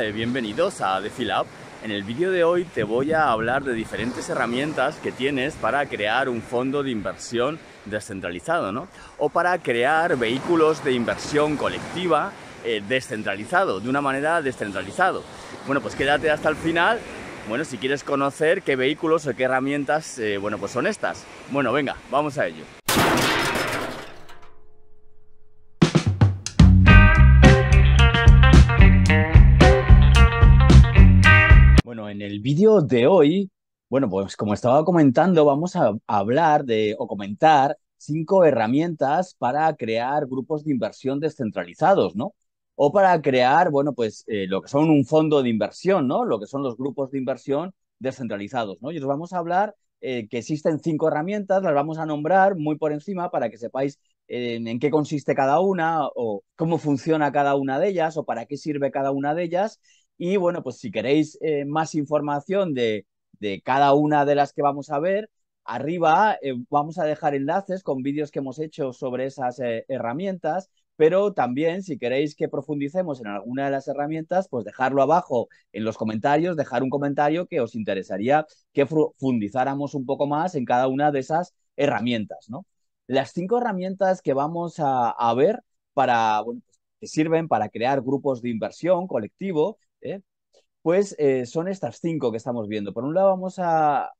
Eh, bienvenidos a DefiLab. En el vídeo de hoy te voy a hablar de diferentes herramientas que tienes para crear un fondo de inversión descentralizado, O para crear vehículos de inversión colectiva eh, descentralizado, de una manera descentralizado. Bueno, pues quédate hasta el final. Bueno, si quieres conocer qué vehículos o qué herramientas, eh, bueno, pues son estas. Bueno, venga, vamos a ello. en el vídeo de hoy, bueno, pues como estaba comentando, vamos a hablar de o comentar cinco herramientas para crear grupos de inversión descentralizados, ¿no? O para crear, bueno, pues eh, lo que son un fondo de inversión, ¿no? Lo que son los grupos de inversión descentralizados, ¿no? Y os vamos a hablar eh, que existen cinco herramientas, las vamos a nombrar muy por encima para que sepáis eh, en qué consiste cada una o cómo funciona cada una de ellas o para qué sirve cada una de ellas y bueno, pues si queréis eh, más información de, cada una de las que vamos a ver, arriba eh, vamos a dejar enlaces con vídeos que hemos hecho sobre esas eh, herramientas, pero también si queréis que profundicemos en alguna de las herramientas, pues dejarlo abajo en los comentarios, dejar un comentario que os interesaría que profundizáramos un poco más en cada una de esas herramientas, ¿no? Las cinco herramientas que vamos a, ver para, pues, que sirven para crear grupos de inversión colectivo, ¿eh? Pues eh, son estas cinco que estamos viendo. Por un lado vamos a,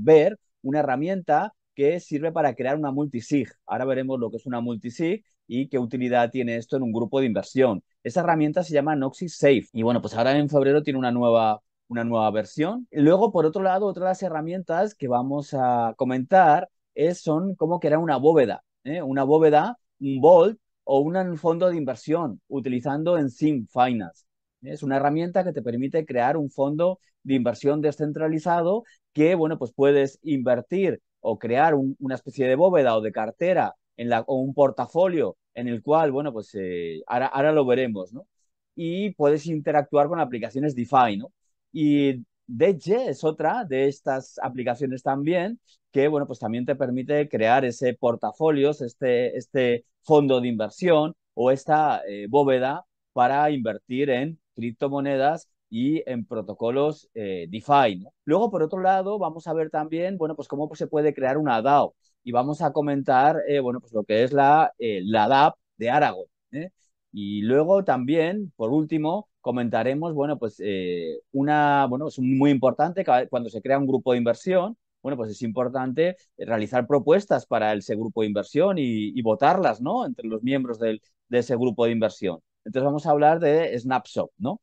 ver una herramienta que sirve para crear una multisig. Ahora veremos lo que es una multisig y qué utilidad tiene esto en un grupo de inversión. Esa herramienta se llama Noxis Safe y bueno, pues ahora en febrero tiene una nueva, una nueva versión. Luego, por otro lado, otra de las herramientas que vamos a comentar es, son cómo crear una bóveda, ¿eh? una bóveda, un vault o un fondo de inversión utilizando en Sim Finance. Es una herramienta que te permite crear un fondo de inversión descentralizado que, bueno, pues puedes invertir o crear una especie de bóveda o de cartera en la, o un portafolio en el cual, bueno, pues eh, ahora, ahora, lo veremos, ¿no? Y puedes interactuar con aplicaciones DeFi, ¿no? Y DG es otra de estas aplicaciones también que, bueno, pues también te permite crear ese portafolios, este, este fondo de inversión o esta eh, bóveda para invertir en criptomonedas y en protocolos eh, DeFi. Luego, por otro lado, vamos a ver también, bueno, pues cómo se puede crear una DAO y vamos a comentar, eh, bueno, pues lo que es la, eh, la DAP de Aragón. Y luego también, por último, comentaremos, bueno, pues una, bueno, es muy importante cuando se crea un grupo de inversión, bueno, pues es importante realizar propuestas para ese grupo de inversión y, votarlas, ¿no? Entre los miembros de ese grupo de inversión. Entonces vamos a hablar de Snapshot, ¿no?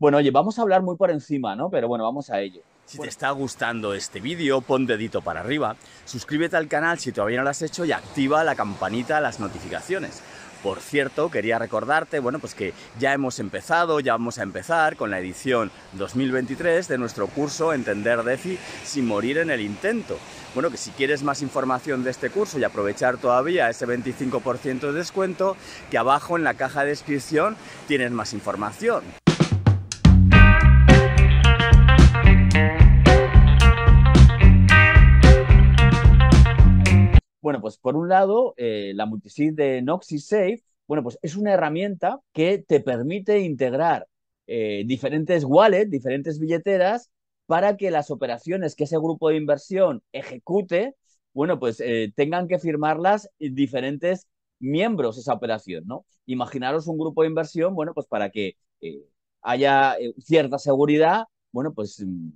Bueno, oye, vamos a hablar muy por encima, ¿no? Pero bueno, vamos a ello. Si te está gustando este vídeo, pon dedito para arriba, suscríbete al canal si todavía no lo has hecho y activa la campanita las notificaciones por cierto, quería recordarte, bueno, pues que ya hemos empezado, ya vamos a empezar con la edición 2023 de nuestro curso Entender DeFi sin morir en el intento. Bueno, que si quieres más información de este curso y aprovechar todavía ese 25% de descuento, que abajo en la caja de descripción tienes más información. Bueno, pues por un lado, eh, la multisig de Noxysafe, Safe, bueno, pues es una herramienta que te permite integrar eh, diferentes wallets, diferentes billeteras, para que las operaciones que ese grupo de inversión ejecute, bueno, pues eh, tengan que firmarlas diferentes miembros esa operación, ¿no? Imaginaros un grupo de inversión, bueno, pues para que haya cierta seguridad, bueno, pues mm,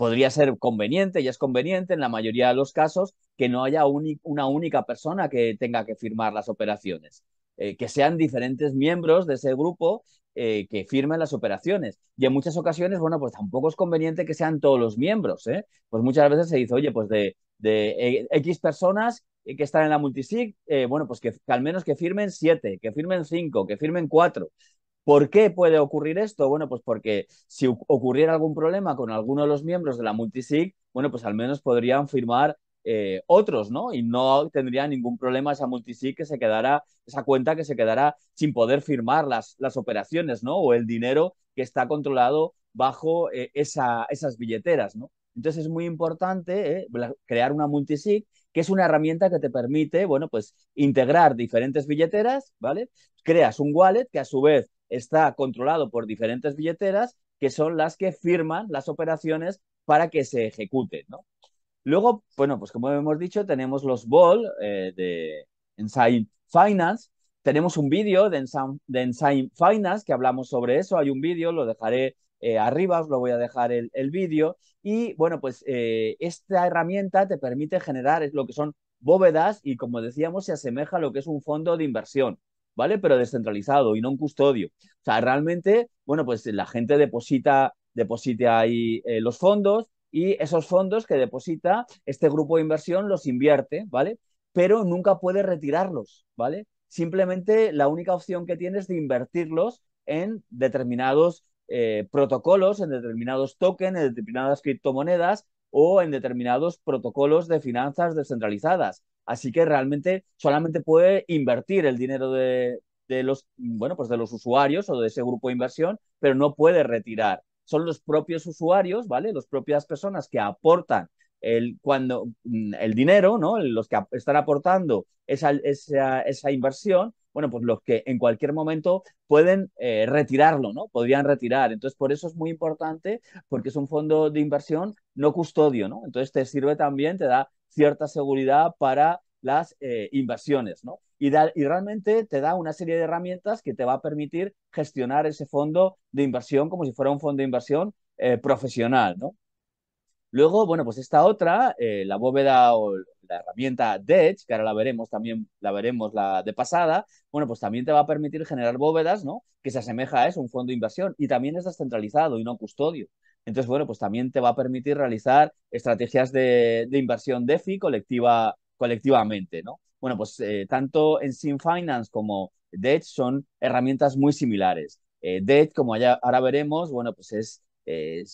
podría ser conveniente, y es conveniente en la mayoría de los casos, que no haya una única persona que tenga que firmar las operaciones. Eh, que sean diferentes miembros de ese grupo eh, que firmen las operaciones. Y en muchas ocasiones, bueno, pues tampoco es conveniente que sean todos los miembros. ¿eh? Pues muchas veces se dice, oye, pues de, e-, X personas que están en la multisig, bueno, pues que, que, al menos que firmen siete, que firmen cinco, que firmen cuatro. ¿Por qué puede ocurrir esto? Bueno, pues porque si ocurriera algún problema con alguno de los miembros de la multisig, bueno, pues al menos podrían firmar eh, otros, ¿no? Y no tendría ningún problema esa multisig que se quedará, esa cuenta que se quedara sin poder firmar las, las operaciones, ¿no? O el dinero que está controlado bajo eh, esa, esas billeteras, ¿no? Entonces es muy importante eh, crear una multisig, que es una herramienta que te permite, bueno, pues integrar diferentes billeteras, ¿vale? Creas un wallet que a su vez está controlado por diferentes billeteras que son las que firman las operaciones para que se ejecuten, ¿no? Luego, bueno, pues como hemos dicho, tenemos los BOL eh, de Ensign Finance. Tenemos un vídeo de Ensign, Finance que hablamos sobre eso. Hay un vídeo, lo dejaré eh, arriba, os lo voy a dejar el, vídeo. Y bueno, pues eh, esta herramienta te permite generar lo que son bóvedas y como decíamos, se asemeja a lo que es un fondo de inversión. ¿vale? Pero descentralizado y no un custodio. O sea, realmente, bueno, pues la gente deposita, deposita ahí eh, los fondos y esos fondos que deposita este grupo de inversión los invierte, ¿vale? Pero nunca puede retirarlos, ¿vale? Simplemente la única opción que tiene es de invertirlos en determinados eh, protocolos, en determinados tokens, en determinadas criptomonedas o en determinados protocolos de finanzas descentralizadas. Así que realmente solamente puede invertir el dinero de, los, bueno, pues de los usuarios o de ese grupo de inversión, pero no puede retirar. Son los propios usuarios, ¿vale? Las propias personas que aportan el, cuando, mm, el dinero, ¿no? Los que están aportando esa, esa, inversión, bueno, pues los que en cualquier momento pueden eh, retirarlo, ¿no? Podrían retirar. Entonces, por eso es muy importante, porque es un fondo de inversión no custodio, ¿no? Entonces, te sirve también, te da cierta seguridad para las eh, inversiones, ¿no? Y, realmente te da una serie de herramientas que te va a permitir gestionar ese fondo de inversión como si fuera un fondo de inversión eh, profesional, ¿no? Luego, bueno, pues esta otra, eh, la bóveda o la herramienta Dedge, que ahora la veremos también, la veremos la de pasada, bueno, pues también te va a permitir generar bóvedas, ¿no? Que se asemeja a eso, un fondo de inversión, y también es descentralizado y no custodio. Entonces, bueno, pues también te va a permitir realizar estrategias de, inversión DeFi colectiva, colectivamente, ¿no? Bueno, pues eh, tanto en Sim Finance como DET son herramientas muy similares. Eh, como ahora veremos, bueno, pues es,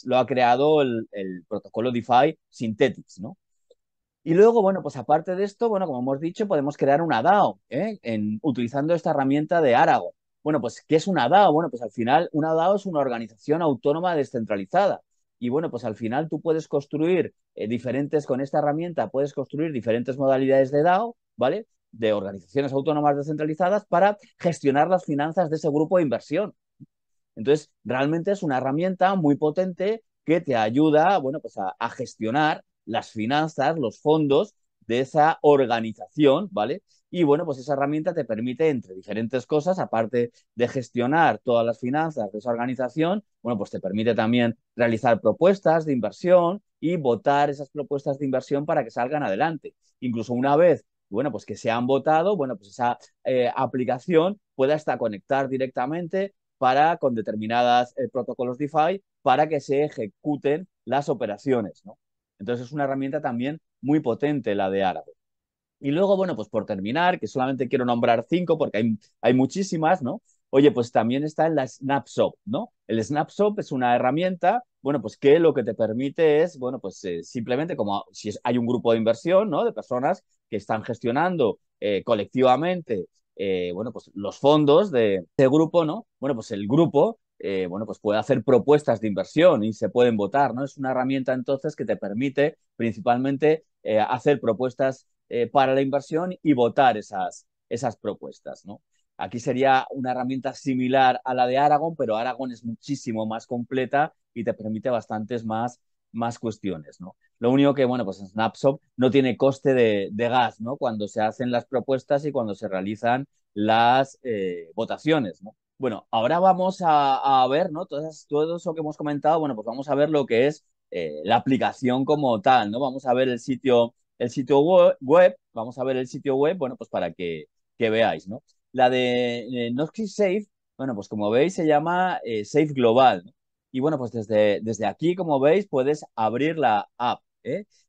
lo ha creado el, protocolo DeFi Synthetics, ¿no? Y luego, bueno, pues aparte de esto, bueno, como hemos dicho, podemos crear una DAO ¿eh? en, utilizando esta herramienta de Aragon. Bueno, pues, ¿qué es una DAO? Bueno, pues al final una DAO es una organización autónoma descentralizada. Y bueno, pues al final tú puedes construir eh, diferentes, con esta herramienta puedes construir diferentes modalidades de DAO, ¿vale? De organizaciones autónomas descentralizadas para gestionar las finanzas de ese grupo de inversión. Entonces, realmente es una herramienta muy potente que te ayuda, bueno, pues a gestionar las finanzas, los fondos de esa organización, ¿vale? Y bueno, pues esa herramienta te permite, entre diferentes cosas, aparte de gestionar todas las finanzas de esa organización, bueno, pues te permite también realizar propuestas de inversión y votar esas propuestas de inversión para que salgan adelante. Incluso una vez, bueno, pues que se han votado, bueno, pues esa eh, aplicación puede hasta conectar directamente para con determinados eh, protocolos DeFi para que se ejecuten las operaciones, ¿no? Entonces es una herramienta también muy potente la de árabe. Y luego, bueno, pues por terminar, que solamente quiero nombrar cinco porque hay, hay muchísimas, ¿no? Oye, pues también está en la snapshop ¿no? El snapshop es una herramienta, bueno, pues que lo que te permite es, bueno, pues eh, simplemente como si hay un grupo de inversión, ¿no? De personas que están gestionando eh, colectivamente, eh, bueno, pues los fondos de ese grupo, ¿no? Bueno, pues el grupo bueno, pues puede hacer propuestas de inversión y se pueden votar, ¿no? Es una herramienta entonces que te permite principalmente eh, hacer propuestas eh, para la inversión y votar esas, esas propuestas. ¿no? Aquí sería una herramienta similar a la de Aragón, pero Aragón es muchísimo más completa y te permite bastantes más, más cuestiones. ¿no? Lo único que, bueno, pues Snapshot no tiene coste de, gas ¿no? cuando se hacen las propuestas y cuando se realizan las eh, votaciones. ¿no? Bueno, ahora vamos a, ver, ¿no? todo eso que hemos comentado, bueno, pues vamos a ver lo que es eh, la aplicación como tal, ¿no? Vamos a ver el sitio, el sitio web, vamos a ver el sitio web, bueno, pues para que, que veáis, ¿no? La de eh, no Noxy Safe, bueno, pues como veis se llama eh, Safe Global. Y bueno, pues desde, desde aquí, como veis, puedes abrir la app.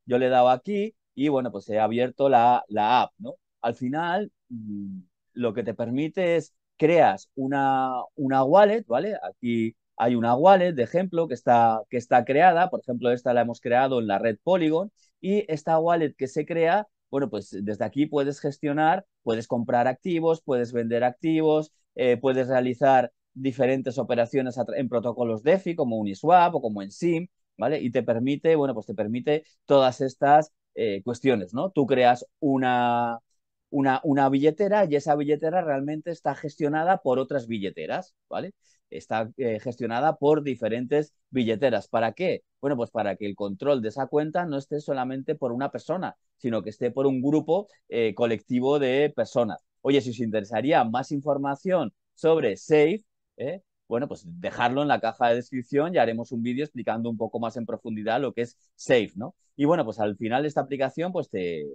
Yo le he dado aquí y bueno, pues he abierto la, la app, ¿no? Al final, mm, lo que te permite es creas una, una wallet, ¿vale? Aquí hay una wallet, de ejemplo, que está, que está creada, por ejemplo, esta la hemos creado en la red Polygon, y esta wallet que se crea, bueno, pues desde aquí puedes gestionar, puedes comprar activos, puedes vender activos, eh, puedes realizar diferentes operaciones en protocolos DeFi como Uniswap o como en Sim ¿vale? Y te permite, bueno, pues te permite todas estas eh, cuestiones, ¿no? Tú creas una, una, una billetera y esa billetera realmente está gestionada por otras billeteras, ¿vale? está eh, gestionada por diferentes billeteras. ¿Para qué? Bueno, pues para que el control de esa cuenta no esté solamente por una persona, sino que esté por un grupo eh, colectivo de personas. Oye, si os interesaría más información sobre SAFE, eh, bueno, pues dejarlo en la caja de descripción y haremos un vídeo explicando un poco más en profundidad lo que es SAFE, ¿no? Y bueno, pues al final esta aplicación pues te,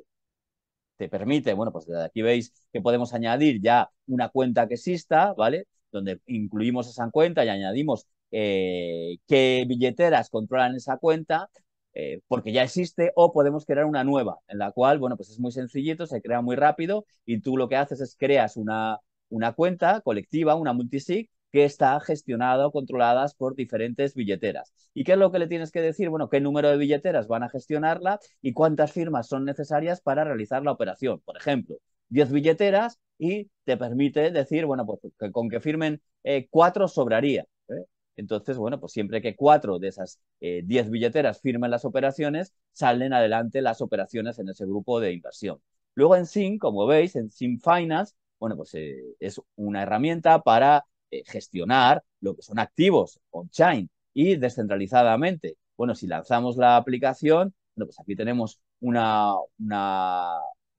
te permite, bueno, pues aquí veis que podemos añadir ya una cuenta que exista, ¿vale? donde incluimos esa cuenta y añadimos eh, qué billeteras controlan esa cuenta, eh, porque ya existe, o podemos crear una nueva, en la cual, bueno, pues es muy sencillito, se crea muy rápido y tú lo que haces es creas una, una cuenta colectiva, una multisig, que está gestionada o controladas por diferentes billeteras. ¿Y qué es lo que le tienes que decir? Bueno, qué número de billeteras van a gestionarla y cuántas firmas son necesarias para realizar la operación. Por ejemplo, 10 billeteras y te permite decir, bueno, pues con que firmen eh, cuatro sobraría. ¿eh? Entonces, bueno, pues siempre que cuatro de esas 10 eh, billeteras firmen las operaciones, salen adelante las operaciones en ese grupo de inversión. Luego en SIM, como veis, en SIN Finance, bueno, pues es una herramienta para gestionar lo que son activos on-chain y descentralizadamente. Bueno, si lanzamos la aplicación, bueno, pues aquí tenemos una,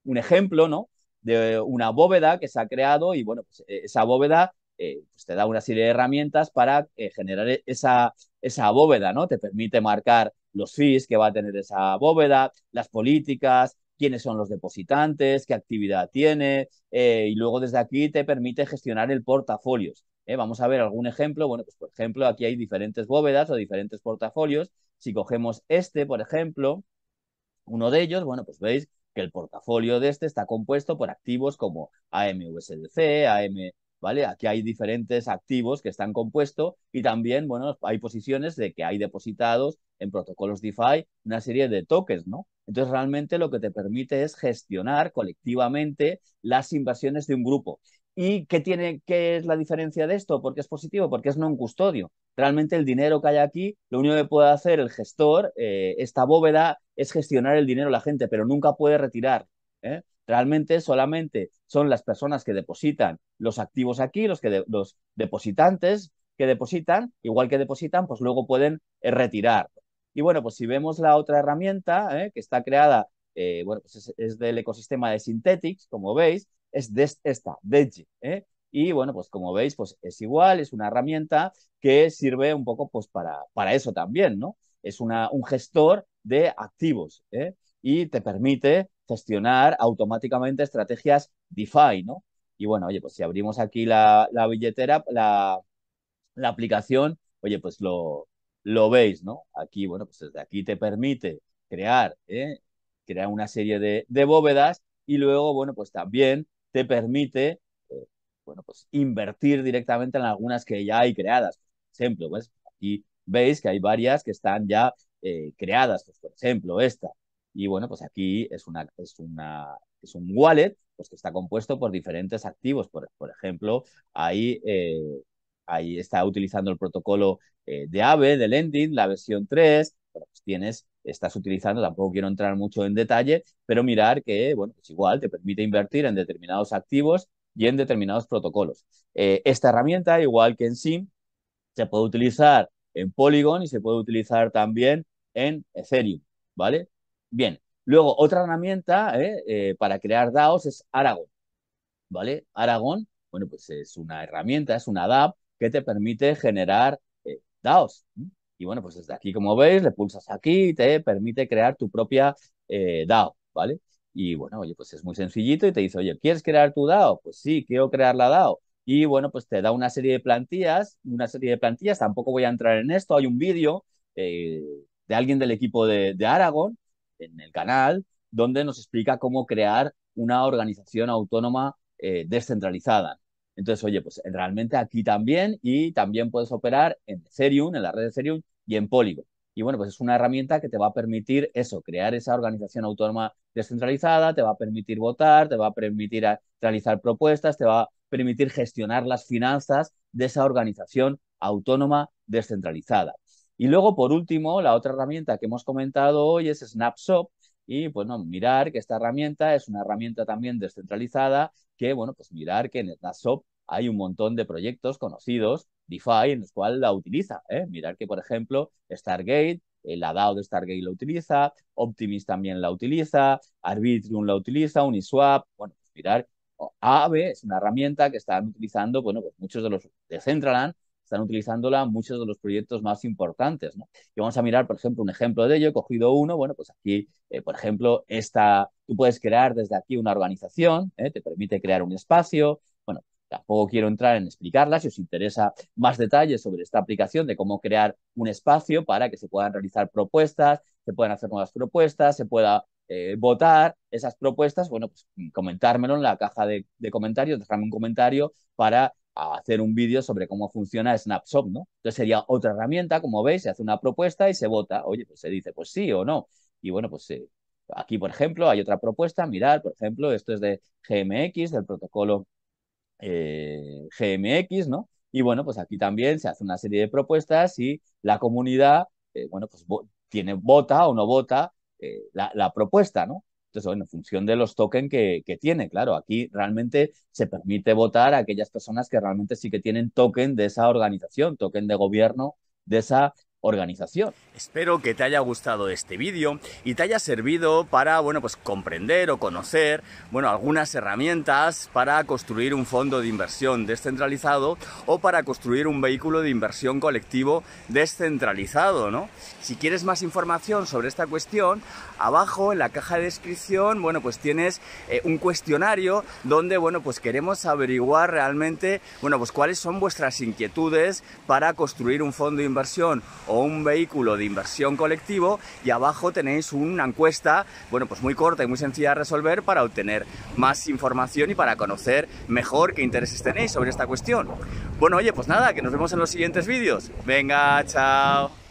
un ejemplo, ¿no? de una bóveda que se ha creado y bueno, pues, e-, esa bóveda eh, pues te da una serie de herramientas para eh, generar e-, esa, esa bóveda, ¿no? Te permite marcar los fees que va a tener esa bóveda, las políticas, quiénes son los depositantes, qué actividad tiene, eh, y luego desde aquí te permite gestionar el portafolios. Vamos a ver algún ejemplo. Bueno, pues por ejemplo, aquí hay diferentes bóvedas o diferentes portafolios. Si cogemos este, por ejemplo, uno de ellos, bueno, pues veis que el portafolio de este está compuesto por activos como AMUSDC, AM, ¿vale? Aquí hay diferentes activos que están compuestos y también, bueno, hay posiciones de que hay depositados en protocolos DeFi una serie de tokens, ¿no? Entonces, realmente lo que te permite es gestionar colectivamente las inversiones de un grupo. ¿Y qué, tiene, qué es la diferencia de esto? Porque es positivo, porque es no un custodio. Realmente el dinero que hay aquí, lo único que puede hacer el gestor, eh, esta bóveda, es gestionar el dinero de la gente, pero nunca puede retirar. ¿eh? Realmente solamente son las personas que depositan los activos aquí, los, que los depositantes que depositan, igual que depositan, pues luego pueden eh, retirar. Y bueno, pues si vemos la otra herramienta que está creada, bueno, pues es, es del ecosistema de Synthetics, como veis, es de esta, Deji. ¿eh? Y bueno, pues como veis, pues es igual, es una herramienta que sirve un poco pues para, para eso también, ¿no? Es una, un gestor de activos ¿eh? y te permite gestionar automáticamente estrategias DeFi, ¿no? Y bueno, oye, pues si abrimos aquí la, billetera, la, aplicación, oye, pues lo, lo veis, ¿no? Aquí, bueno, pues desde aquí te permite crear, ¿eh? crear una serie de, de bóvedas y luego, bueno, pues también te permite eh, bueno, pues, invertir directamente en algunas que ya hay creadas. Por ejemplo, pues, aquí veis que hay varias que están ya eh, creadas, pues, por ejemplo, esta. Y bueno, pues aquí es, una, es, una, es un wallet pues, que está compuesto por diferentes activos. Por, ejemplo, ahí, eh, ahí está utilizando el protocolo de AVE, de Lending, la versión 3. Bueno, pues tienes estás utilizando, tampoco quiero entrar mucho en detalle, pero mirar que, bueno, es pues igual te permite invertir en determinados activos y en determinados protocolos. Eh, esta herramienta, igual que en SIM, se puede utilizar en Polygon y se puede utilizar también en Ethereum, ¿vale? Bien, luego otra herramienta eh, eh, para crear DAOs es Aragon, ¿vale? Aragon, bueno, pues es una herramienta, es una DAP que te permite generar DAOs, y bueno, pues desde aquí, como veis, le pulsas aquí y te permite crear tu propia eh, DAO, ¿vale? Y bueno, oye, pues es muy sencillito y te dice, oye, ¿quieres crear tu DAO? Pues sí, quiero crear la DAO. Y bueno, pues te da una serie de plantillas, una serie de plantillas, tampoco voy a entrar en esto, hay un vídeo eh, de alguien del equipo de, Aragón en el canal donde nos explica cómo crear una organización autónoma eh, descentralizada. Entonces, oye, pues realmente aquí también y también puedes operar en Ethereum, en la red de Ethereum, y en Poligo. Y bueno, pues es una herramienta que te va a permitir eso, crear esa organización autónoma descentralizada, te va a permitir votar, te va a permitir realizar propuestas, te va a permitir gestionar las finanzas de esa organización autónoma descentralizada. Y luego, por último, la otra herramienta que hemos comentado hoy es Snapshot. Y bueno, pues, mirar que esta herramienta es una herramienta también descentralizada, que bueno, pues mirar que en Snapshot hay un montón de proyectos conocidos DeFi en los cual la utiliza. ¿eh? Mirar que, por ejemplo, Stargate, eh, la DAO de Stargate la utiliza, Optimist también la utiliza, Arbitrium la utiliza, Uniswap, bueno, pues mirar, Aave es una herramienta que están utilizando, bueno, pues muchos de los de Centraland están utilizándola muchos de los proyectos más importantes, ¿no? Y vamos a mirar, por ejemplo, un ejemplo de ello, he cogido uno, bueno, pues aquí, eh, por ejemplo, esta, tú puedes crear desde aquí una organización, te permite crear un espacio, Tampoco quiero entrar en explicarla. Si os interesa más detalles sobre esta aplicación, de cómo crear un espacio para que se puedan realizar propuestas, se puedan hacer nuevas propuestas, se pueda eh, votar esas propuestas, bueno, pues mm, comentármelo en la caja de, comentarios, dejarme un comentario para hacer un vídeo sobre cómo funciona Snapshot, ¿no? Entonces sería otra herramienta, como veis, se hace una propuesta y se vota. Oye, pues se dice, pues sí o no. Y bueno, pues eh, aquí, por ejemplo, hay otra propuesta. Mirar, por ejemplo, esto es de GMX, del protocolo eh, GMX, ¿no? Y bueno, pues aquí también se hace una serie de propuestas y la comunidad, eh, bueno, pues tiene, vota o no vota eh, la, propuesta, ¿no? Entonces, bueno, en función de los tokens que, que, tiene, claro, aquí realmente se permite votar a aquellas personas que realmente sí que tienen token de esa organización, token de gobierno de esa organización. Espero que te haya gustado este vídeo y te haya servido para, bueno, pues comprender o conocer, bueno, algunas herramientas para construir un fondo de inversión descentralizado o para construir un vehículo de inversión colectivo descentralizado, ¿no? Si quieres más información sobre esta cuestión, abajo en la caja de descripción, bueno, pues tienes eh, un cuestionario donde, bueno, pues queremos averiguar realmente, bueno, pues cuáles son vuestras inquietudes para construir un fondo de inversión o un vehículo de inversión colectivo y abajo tenéis una encuesta, bueno, pues muy corta y muy sencilla de resolver para obtener más información y para conocer mejor qué intereses tenéis sobre esta cuestión. Bueno, oye, pues nada, que nos vemos en los siguientes vídeos. Venga, chao.